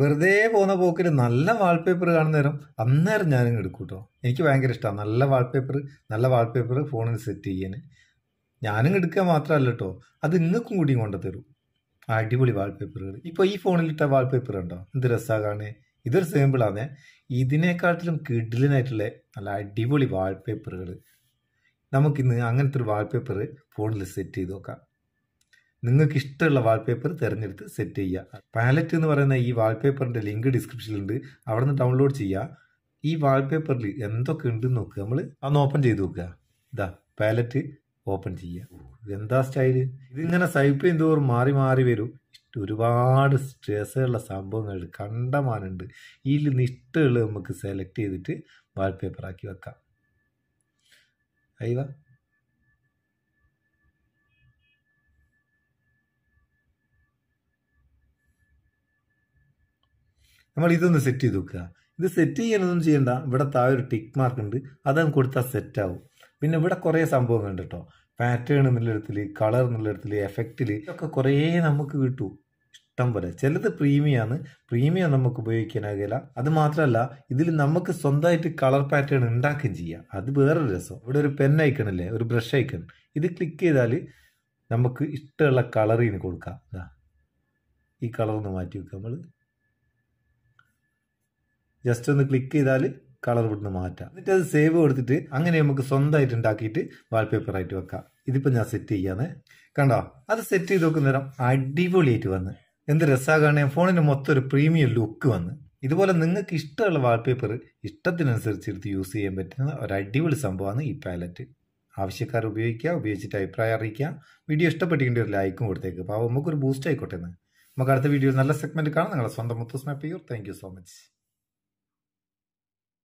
വെറുതെ പോകുന്ന പോക്കിൽ നല്ല വാൾപേപ്പർ കാണുന്ന നേരം അന്നേരം ഞാനും എടുക്കും കേട്ടോ എനിക്ക് ഭയങ്കര ഇഷ്ടമാണ് നല്ല വാൾപേപ്പർ നല്ല വാൾപേപ്പർ ഫോണിൽ സെറ്റ് ചെയ്യാൻ ഞാനും എടുക്കുക മാത്രമല്ല കേട്ടോ അത് നിങ്ങൾക്കും കൂടി കൊണ്ടു തരും അടിപൊളി വാൾപേപ്പറുകൾ ഇപ്പോൾ ഈ ഫോണിലിട്ട വാൾപേപ്പർ ഉണ്ടോ എന്ത് രസമാണ് കാണേ ഇതൊരു സിമ്പിളാണ് ഇതിനേക്കാട്ടിലും കിഡിലിനായിട്ടുള്ള നല്ല അടിപൊളി വാൾപേപ്പറുകൾ നമുക്കിന്ന് അങ്ങനത്തെ ഒരു വാൾപേപ്പർ ഫോണിൽ സെറ്റ് ചെയ്ത് നോക്കാം നിങ്ങൾക്ക് ഇഷ്ടമുള്ള വാൾപേപ്പർ തിരഞ്ഞെടുത്ത് സെറ്റ് ചെയ്യുക പാലറ്റ് എന്ന് പറയുന്ന ഈ വാൾപേപ്പറിൻ്റെ ലിങ്ക് ഡിസ്ക്രിപ്ഷനിലുണ്ട് അവിടെ നിന്ന് ഡൗൺലോഡ് ചെയ്യുക ഈ വാൾപേപ്പറിൽ എന്തൊക്കെ ഉണ്ടെന്ന് നോക്കുക നമ്മൾ അന്ന് ഓപ്പൺ ചെയ്ത് നോക്കുക ഇതാ പാലറ്റ് ഓപ്പൺ ചെയ്യുക എന്താ സ്റ്റൈല് ഇതിങ്ങനെ സൈപ്പ് ചെയ്യുന്നതോറും മാറി മാറി വരും ഒരുപാട് സ്ട്രെസ്സുള്ള സംഭവങ്ങൾ കണ്ടമാനുണ്ട് ഇതിൽ നിന്ന് ഇഷ്ടമുള്ളത് നമുക്ക് സെലക്ട് ചെയ്തിട്ട് വാൾപേപ്പറാക്കി വെക്കാം അയ്യോ നമ്മൾ ഇതൊന്ന് സെറ്റ് ചെയ്ത് വെക്കുക ഇത് സെറ്റ് ചെയ്യാനൊന്നും ചെയ്യണ്ട ഇവിടെ താഴെ ഒരു ടിക്ക് മാർക്ക് ഉണ്ട് അതങ്ങ് കൊടുത്താൽ സെറ്റ് ആവും പിന്നെ ഇവിടെ കുറേ സംഭവങ്ങളുണ്ട് കേട്ടോ പാറ്റേൺ ഇടത്തിൽ കളർ ഇടത്തിൽ എഫക്റ്റിൽ ഇതൊക്കെ കുറേ നമുക്ക് കിട്ടും ഇഷ്ടം പോലെ ചിലത് പ്രീമിയമാണ് പ്രീമിയം നമുക്ക് ഉപയോഗിക്കാനാകില്ല അത് മാത്രമല്ല ഇതിൽ നമുക്ക് സ്വന്തമായിട്ട് കളർ പാറ്റേൺ ഉണ്ടാക്കുകയും ചെയ്യാം അത് വേറൊരു രസം ഇവിടെ ഒരു പെൻ ഐക്കൺ അല്ലേ ഒരു ബ്രഷ് ഐക്കൺ ഇത് ക്ലിക്ക് ചെയ്താൽ നമുക്ക് ഇഷ്ടമുള്ള കളറിന് കൊടുക്കാം ഈ കളർ ഒന്ന് മാറ്റി വെക്കുക നമ്മൾ ജസ്റ്റ് ഒന്ന് ക്ലിക്ക് ചെയ്താൽ കളർ ഇവിടുന്ന് മാറ്റാം എന്നിട്ട് അത് സേവ് കൊടുത്തിട്ട് അങ്ങനെ നമുക്ക് സ്വന്തമായിട്ട് ഉണ്ടാക്കിയിട്ട് വാൾപേപ്പർ ആയിട്ട് വെക്കാം ഇതിപ്പോൾ ഞാൻ സെറ്റ് ചെയ്യാന്നേ കണ്ടോ അത് സെറ്റ് ചെയ്ത് നോക്കുന്ന നേരം അടിപൊളിയായിട്ട് വന്ന് എന്ത് രസാകാണ് ഫോണിന് മൊത്തം ഒരു പ്രീമിയം ലുക്ക് വന്ന് ഇതുപോലെ നിങ്ങൾക്ക് ഇഷ്ടമുള്ള വാൾപേപ്പർ ഇഷ്ടത്തിനനുസരിച്ച് എടുത്ത് യൂസ് ചെയ്യാൻ പറ്റുന്ന ഒരു അടിപൊളി സംഭവമാണ് ഈ പാലറ്റ് ആവശ്യക്കാർ ഉപയോഗിക്കുക ഉപയോഗിച്ചിട്ട് അഭിപ്രായം അറിയിക്കുക വീഡിയോ ഇഷ്ടപ്പെട്ടിട്ടുണ്ട് ഒരു ലൈക്കും കൊടുത്തേക്ക് അപ്പോൾ നമുക്കൊരു ബൂസ്റ്റ് ആയിക്കോട്ടെ എന്ന് നമുക്ക് അടുത്ത വീഡിയോ നല്ല സെഗ്മെന്റ് കാണാം നിങ്ങളുടെ സ്വന്തം മുത്തു സ്നാപ്പ് ചെയ്യൂർ താങ്ക് സോ മച്ച്